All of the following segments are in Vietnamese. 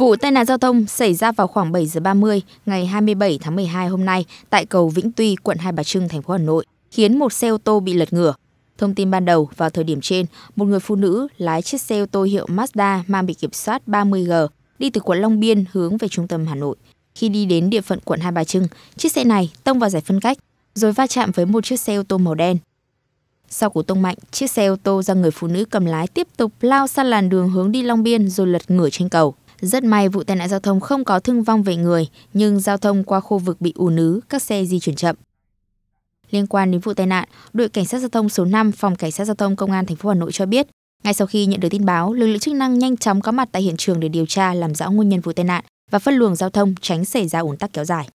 Vụ tai nạn giao thông xảy ra vào khoảng 7 giờ 30 ngày 27 tháng 12 hôm nay tại cầu Vĩnh Tuy, quận Hai Bà Trưng, thành phố Hà Nội, khiến một xe ô tô bị lật ngửa. Thông tin ban đầu, vào thời điểm trên, một người phụ nữ lái chiếc xe ô tô hiệu Mazda mang bị kiểm soát 30G đi từ quận Long Biên hướng về trung tâm Hà Nội. Khi đi đến địa phận quận Hai Bà Trưng, chiếc xe này tông vào giải phân cách rồi va chạm với một chiếc xe ô tô màu đen. Sau cú tông mạnh, chiếc xe ô tô do người phụ nữ cầm lái tiếp tục lao sang làn đường hướng đi Long Biên rồi lật ngửa trên cầu. Rất may vụ tai nạn giao thông không có thương vong về người, nhưng giao thông qua khu vực bị ùn ứ, các xe di chuyển chậm. Liên quan đến vụ tai nạn, đội cảnh sát giao thông số 5 phòng cảnh sát giao thông công an thành phố Hà Nội cho biết, ngay sau khi nhận được tin báo, lực lượng chức năng nhanh chóng có mặt tại hiện trường để điều tra làm rõ nguyên nhân vụ tai nạn và phân luồng giao thông tránh xảy ra ủn tắc kéo dài.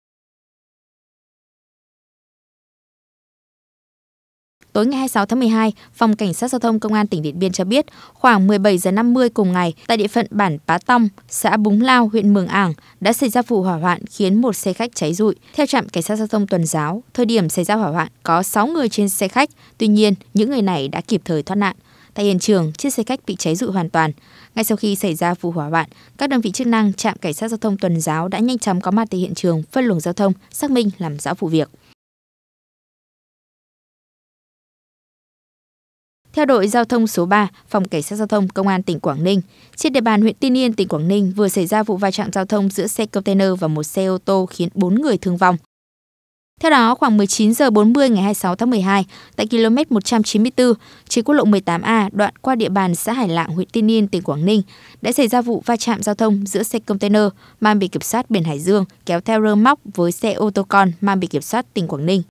Tối ngày 26 tháng 12, Phòng Cảnh sát Giao thông Công an tỉnh Điện Biên cho biết, khoảng 17 giờ 50 cùng ngày, tại địa phận bản Pá Tong, xã Búng Lao, huyện Mường Ảng, đã xảy ra vụ hỏa hoạn khiến một xe khách cháy rụi. Theo trạm Cảnh sát Giao thông Tuần Giáo, thời điểm xảy ra hỏa hoạn có 6 người trên xe khách, tuy nhiên những người này đã kịp thời thoát nạn. Tại hiện trường, chiếc xe khách bị cháy rụi hoàn toàn. Ngay sau khi xảy ra vụ hỏa hoạn, các đơn vị chức năng trạm cảnh sát giao thông Tuần Giáo đã nhanh chóng có mặt tại hiện trường phân luồng giao thông, xác minh làm rõ vụ việc. Theo đội giao thông số 3, Phòng Cảnh sát Giao thông Công an tỉnh Quảng Ninh, trên địa bàn huyện Tiên Yên, tỉnh Quảng Ninh vừa xảy ra vụ va chạm giao thông giữa xe container và một xe ô tô khiến 4 người thương vong. Theo đó, khoảng 19 giờ 40 ngày 26 tháng 12, tại km 194 trên quốc lộ 18A đoạn qua địa bàn xã Hải Lạng, huyện Tiên Yên, tỉnh Quảng Ninh, đã xảy ra vụ va chạm giao thông giữa xe container mang biển kiểm soát biển Hải Dương kéo theo rơ móc với xe ô tô con mang biển kiểm soát tỉnh Quảng Ninh.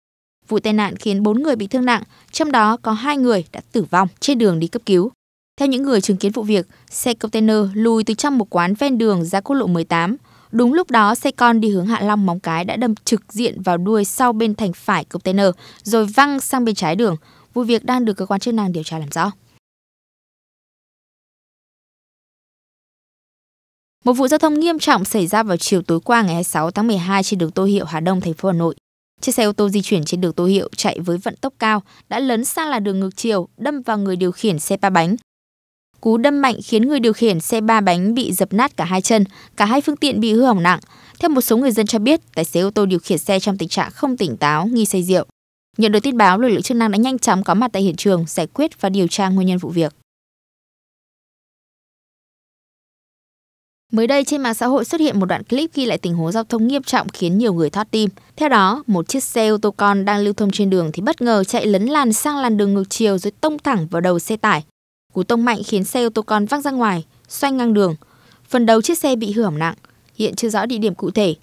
Vụ tai nạn khiến 4 người bị thương nặng, trong đó có 2 người đã tử vong trên đường đi cấp cứu. Theo những người chứng kiến vụ việc, xe container lùi từ trong một quán ven đường ra quốc lộ 18. Đúng lúc đó, xe con đi hướng Hạ Long Móng Cái đã đâm trực diện vào đuôi sau bên thành phải container rồi văng sang bên trái đường. Vụ việc đang được cơ quan chức năng điều tra làm rõ. Một vụ giao thông nghiêm trọng xảy ra vào chiều tối qua ngày 26 tháng 12 trên đường Tô Hiệu, Hà Đông, thành phố Hà Nội. Chiếc xe ô tô di chuyển trên đường Tô Hiệu chạy với vận tốc cao đã lấn sang là đường ngược chiều, đâm vào người điều khiển xe ba bánh. Cú đâm mạnh khiến người điều khiển xe ba bánh bị dập nát cả hai chân, cả hai phương tiện bị hư hỏng nặng. Theo một số người dân cho biết, tài xế ô tô điều khiển xe trong tình trạng không tỉnh táo, nghi say rượu. Nhận được tin báo, lực lượng chức năng đã nhanh chóng có mặt tại hiện trường, giải quyết và điều tra nguyên nhân vụ việc. Mới đây trên mạng xã hội xuất hiện một đoạn clip ghi lại tình huống giao thông nghiêm trọng khiến nhiều người thoát tim. Theo đó, một chiếc xe ô tô con đang lưu thông trên đường thì bất ngờ chạy lấn làn sang làn đường ngược chiều rồi tông thẳng vào đầu xe tải. Cú tông mạnh khiến xe ô tô con văng ra ngoài, xoay ngang đường. Phần đầu chiếc xe bị hư hỏng nặng, hiện chưa rõ địa điểm cụ thể,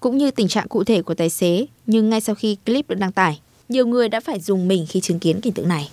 cũng như tình trạng cụ thể của tài xế, nhưng ngay sau khi clip được đăng tải, nhiều người đã phải dùng mình khi chứng kiến cảnh tượng này.